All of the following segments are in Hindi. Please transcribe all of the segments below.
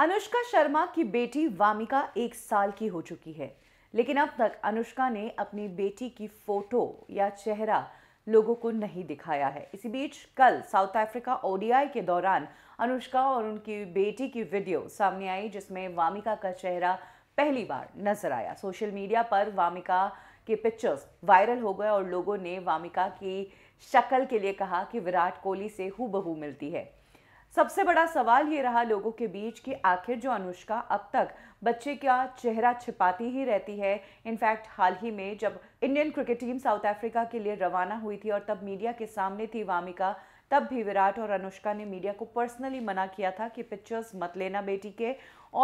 अनुष्का शर्मा की बेटी वामिका एक साल की हो चुकी है लेकिन अब तक अनुष्का ने अपनी बेटी की फोटो या चेहरा लोगों को नहीं दिखाया है इसी बीच कल साउथ अफ्रीका ओडीआई के दौरान अनुष्का और उनकी बेटी की वीडियो सामने आई जिसमें वामिका का चेहरा पहली बार नजर आया सोशल मीडिया पर वामिका के पिक्चर्स वायरल हो गए और लोगों ने वामिका की शक्ल के लिए कहा कि विराट कोहली से हूबहू मिलती है सबसे बड़ा सवाल ये रहा लोगों के बीच कि आखिर जो अनुष्का अब तक बच्चे का चेहरा छिपाती ही रहती है इनफैक्ट हाल ही में जब Indian cricket team South Africa के लिए रवाना हुई थी और तब मीडिया के सामने थी वामिका तब भी विराट और अनुष्का ने मीडिया को पर्सनली मना किया था कि पिक्चर्स मत लेना बेटी के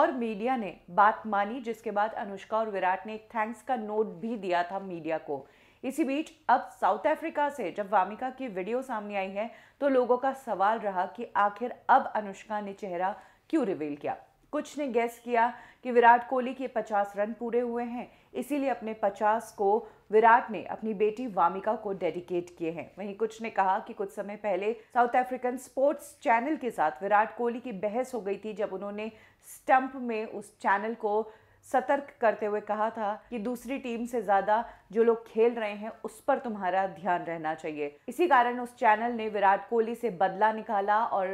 और मीडिया ने बात मानी जिसके बाद अनुष्का और विराट ने एक थैंक्स का नोट भी दिया था मीडिया को इसी बीच अब साउथ अफ्रीका से जब वामिका की वीडियो सामने आई है तो लोगों का सवाल रहा कि आखिर अब अनुष्का ने चेहरा क्यों रिवील किया कुछ ने गैस किया कि विराट कोहली के 50 रन पूरे हुए हैं इसीलिए अपने 50 को विराट ने अपनी बेटी वामिका को डेडिकेट किए हैं वहीं कुछ ने कहा कि कुछ समय पहले साउथ अफ्रीकन स्पोर्ट्स चैनल के साथ विराट कोहली की बहस हो गई थी जब उन्होंने स्टंप में उस चैनल को सतर्क करते हुए कहा था कि दूसरी टीम से ज्यादा जो लोग खेल रहे हैं उस पर तुम्हारा ध्यान रहना चाहिए इसी कारण उस चैनल ने विराट कोहली से बदला निकाला और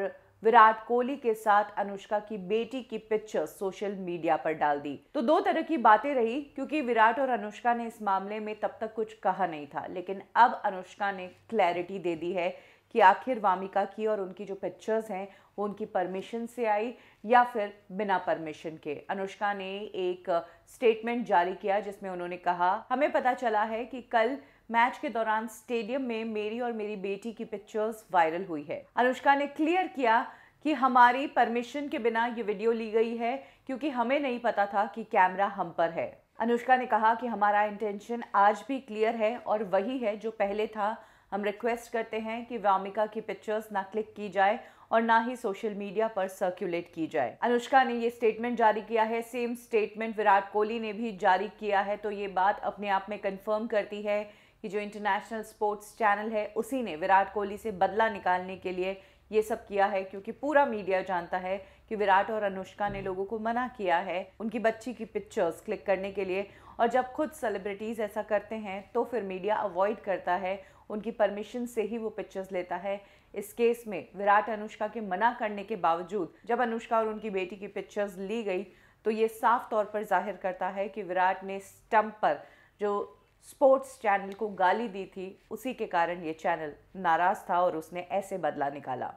विराट कोहली के साथ अनुष्का की बेटी की पिक्चर सोशल मीडिया पर डाल दी तो दो तरह की बातें रही क्योंकि विराट और अनुष्का ने इस मामले में तब तक कुछ कहा नहीं था लेकिन अब अनुष्का ने क्लैरिटी दे दी है कि आखिर वामिका की और उनकी जो पिक्चर्स हैं वो उनकी परमिशन से आई या फिर बिना परमिशन के अनुष्का ने एक स्टेटमेंट जारी किया जिसमें उन्होंने कहा हमें पता चला है कि कल मैच के दौरान स्टेडियम में मेरी और मेरी बेटी की पिक्चर्स वायरल हुई है अनुष्का ने क्लियर किया कि हमारी परमिशन के बिना ये वीडियो ली गई है क्योंकि हमें नहीं पता था कि कैमरा हम पर है अनुष्का ने कहा कि हमारा इंटेंशन आज भी क्लियर है और वही है जो पहले था हम रिक्वेस्ट करते हैं कि वामिका की पिक्चर्स ना क्लिक की जाए और ना ही सोशल मीडिया पर सर्कुलेट की जाए अनुष्का ने ये स्टेटमेंट जारी किया है सेम स्टेटमेंट विराट कोहली ने भी जारी किया है तो ये बात अपने आप में कंफर्म करती है कि जो इंटरनेशनल स्पोर्ट्स चैनल है उसी ने विराट कोहली से बदला निकालने के लिए ये सब किया है क्योंकि पूरा मीडिया जानता है कि विराट और अनुष्का ने लोगों को मना किया है उनकी बच्ची की पिक्चर्स क्लिक करने के लिए और जब खुद सेलिब्रिटीज़ ऐसा करते हैं तो फिर मीडिया अवॉइड करता है उनकी परमिशन से ही वो पिक्चर्स लेता है इस केस में विराट अनुष्का के मना करने के बावजूद जब अनुष्का और उनकी बेटी की पिक्चर्स ली गई तो ये साफ तौर पर जाहिर करता है कि विराट ने स्टम्प पर जो स्पोर्ट्स चैनल को गाली दी थी उसी के कारण ये चैनल नाराज़ था और उसने ऐसे बदला निकाला